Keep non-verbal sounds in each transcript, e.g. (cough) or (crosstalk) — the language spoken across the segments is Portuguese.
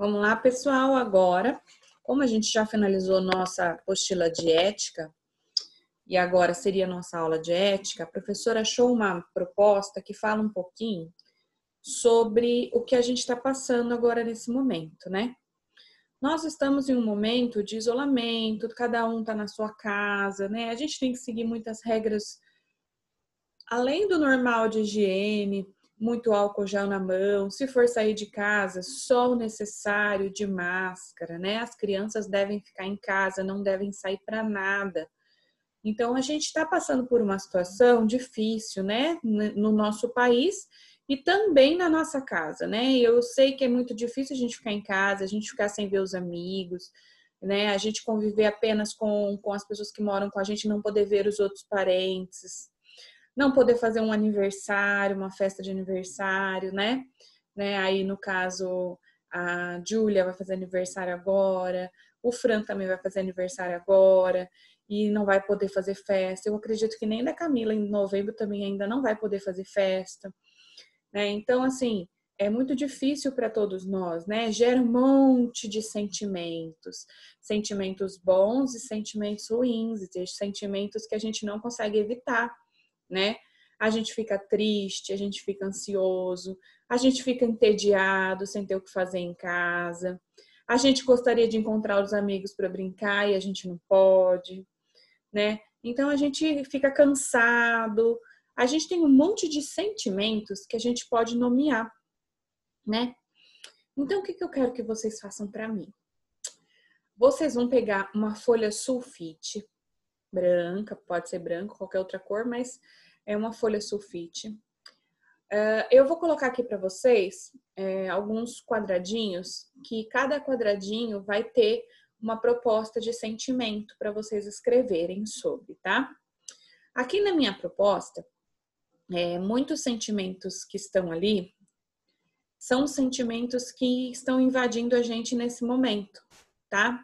Vamos lá, pessoal. Agora, como a gente já finalizou nossa apostila de ética, e agora seria nossa aula de ética, a professora achou uma proposta que fala um pouquinho sobre o que a gente está passando agora nesse momento, né? Nós estamos em um momento de isolamento, cada um está na sua casa, né? A gente tem que seguir muitas regras além do normal de higiene, muito álcool gel na mão, se for sair de casa, só o necessário de máscara, né? As crianças devem ficar em casa, não devem sair para nada. Então a gente está passando por uma situação difícil, né, no nosso país e também na nossa casa, né? Eu sei que é muito difícil a gente ficar em casa, a gente ficar sem ver os amigos, né? A gente conviver apenas com, com as pessoas que moram com a gente, não poder ver os outros parentes, não poder fazer um aniversário, uma festa de aniversário, né? né? Aí, no caso, a Júlia vai fazer aniversário agora, o Fran também vai fazer aniversário agora e não vai poder fazer festa. Eu acredito que nem da Camila em novembro também ainda não vai poder fazer festa, né? Então, assim, é muito difícil para todos nós, né? Gera um monte de sentimentos, sentimentos bons e sentimentos ruins, e sentimentos que a gente não consegue evitar né? A gente fica triste, a gente fica ansioso, a gente fica entediado, sem ter o que fazer em casa. A gente gostaria de encontrar os amigos para brincar e a gente não pode, né? Então a gente fica cansado. A gente tem um monte de sentimentos que a gente pode nomear, né? Então o que, que eu quero que vocês façam para mim? Vocês vão pegar uma folha sulfite branca, pode ser branco, qualquer outra cor, mas é uma folha sulfite. Uh, eu vou colocar aqui para vocês é, alguns quadradinhos, que cada quadradinho vai ter uma proposta de sentimento para vocês escreverem sobre, tá? Aqui na minha proposta, é, muitos sentimentos que estão ali são sentimentos que estão invadindo a gente nesse momento, tá?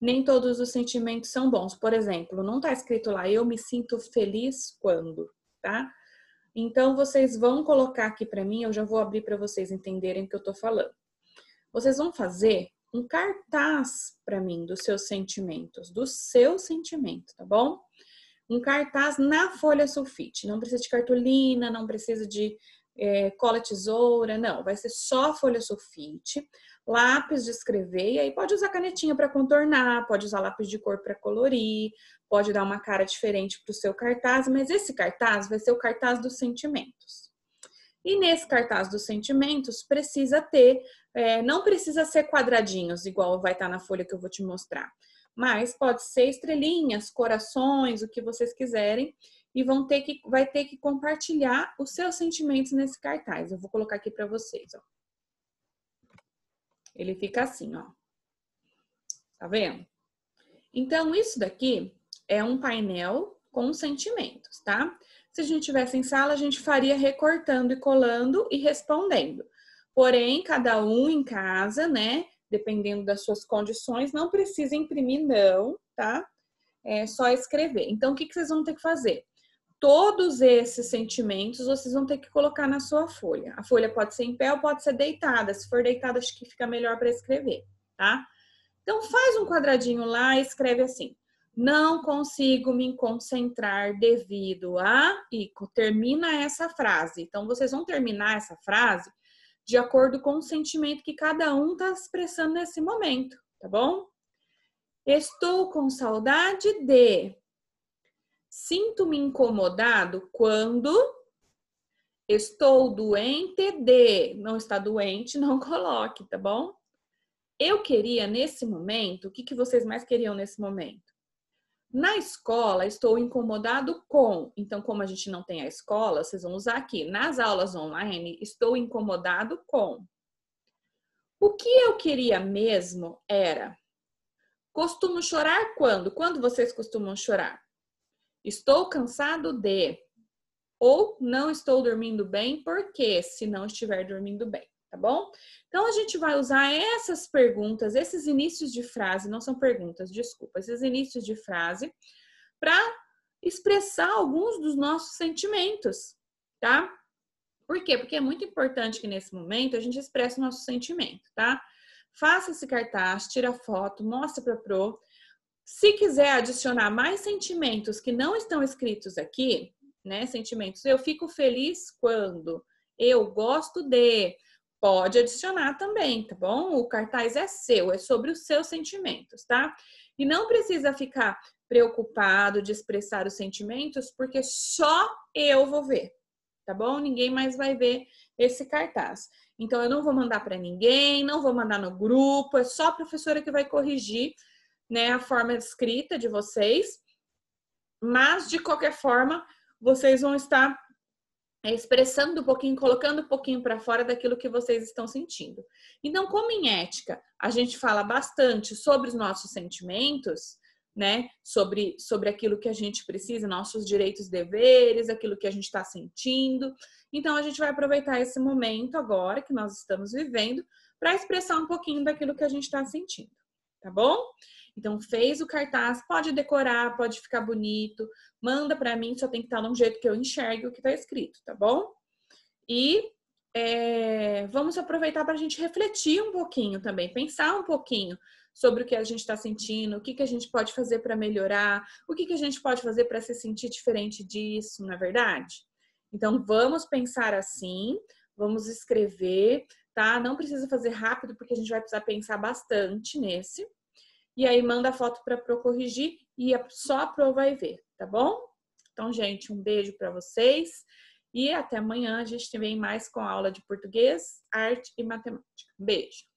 nem todos os sentimentos são bons. Por exemplo, não está escrito lá, eu me sinto feliz quando, tá? Então, vocês vão colocar aqui para mim, eu já vou abrir para vocês entenderem o que eu estou falando. Vocês vão fazer um cartaz para mim dos seus sentimentos, do seu sentimento, tá bom? Um cartaz na folha sulfite. Não precisa de cartolina, não precisa de é, cola tesoura, não, vai ser só folha sulfite, lápis de escrever, e aí pode usar canetinha para contornar, pode usar lápis de cor para colorir, pode dar uma cara diferente para o seu cartaz, mas esse cartaz vai ser o cartaz dos sentimentos. E nesse cartaz dos sentimentos precisa ter, é, não precisa ser quadradinhos, igual vai estar tá na folha que eu vou te mostrar, mas pode ser estrelinhas, corações, o que vocês quiserem e vão ter que, vai ter que compartilhar os seus sentimentos nesse cartaz. Eu vou colocar aqui para vocês, ó. Ele fica assim, ó. Tá vendo? Então, isso daqui é um painel com sentimentos, tá? Se a gente tivesse em sala, a gente faria recortando e colando e respondendo. Porém, cada um em casa, né? Dependendo das suas condições, não precisa imprimir, não, tá? É só escrever. Então, o que, que vocês vão ter que fazer? Todos esses sentimentos vocês vão ter que colocar na sua folha. A folha pode ser em pé ou pode ser deitada. Se for deitada, acho que fica melhor para escrever, tá? Então faz um quadradinho lá e escreve assim: não consigo me concentrar devido a. E termina essa frase. Então, vocês vão terminar essa frase de acordo com o sentimento que cada um está expressando nesse momento, tá bom? Estou com saudade de. Sinto-me incomodado quando estou doente de. Não está doente, (laughs) não coloque, tá bom? Eu queria nesse momento, o que, que vocês mais queriam nesse momento? Na escola, estou incomodado com. Então, como a gente não tem a escola, vocês vão usar aqui. Nas aulas online, estou incomodado com. O que eu queria mesmo era. Costumo chorar quando? Quando vocês costumam chorar? Estou cansado de. Ou não estou dormindo bem, porque se não estiver dormindo bem, tá bom? Então a gente vai usar essas perguntas, esses inícios de frase, não são perguntas, desculpa, esses inícios de frase, para expressar alguns dos nossos sentimentos, tá? Por quê? Porque é muito importante que nesse momento a gente expresse o nosso sentimento, tá? Faça esse cartaz, tira foto, mostra para pro se quiser adicionar mais sentimentos que não estão escritos aqui, né? Sentimentos, eu fico feliz quando, eu gosto de, pode adicionar também, tá bom? O cartaz é seu, é sobre os seus sentimentos, tá? E não precisa ficar preocupado de expressar os sentimentos, porque só eu vou ver, tá bom? Ninguém mais vai ver esse cartaz. Então eu não vou mandar para ninguém, não vou mandar no grupo, é só a professora que vai corrigir né, a forma escrita de vocês, mas de qualquer forma, vocês vão estar é, expressando um pouquinho, colocando um pouquinho para fora daquilo que vocês estão sentindo. Então, como em ética, a gente fala bastante sobre os nossos sentimentos, né? Sobre, sobre aquilo que a gente precisa, nossos direitos, deveres, aquilo que a gente está sentindo. Então, a gente vai aproveitar esse momento agora que nós estamos vivendo para expressar um pouquinho daquilo que a gente está sentindo tá bom? Então fez o cartaz, pode decorar, pode ficar bonito, manda para mim, só tem que estar tá de um jeito que eu enxergue o que está escrito, tá bom? E é, vamos aproveitar para a gente refletir um pouquinho também, pensar um pouquinho sobre o que a gente está sentindo, o que, que a gente pode fazer para melhorar, o que, que a gente pode fazer para se sentir diferente disso, na é verdade? Então vamos pensar assim, vamos escrever, tá? Não precisa fazer rápido, porque a gente vai precisar pensar bastante nesse e aí manda a foto para procorrigir e só a Pro vai ver, tá bom? Então, gente, um beijo para vocês e até amanhã a gente vem mais com aula de português, arte e matemática. Beijo!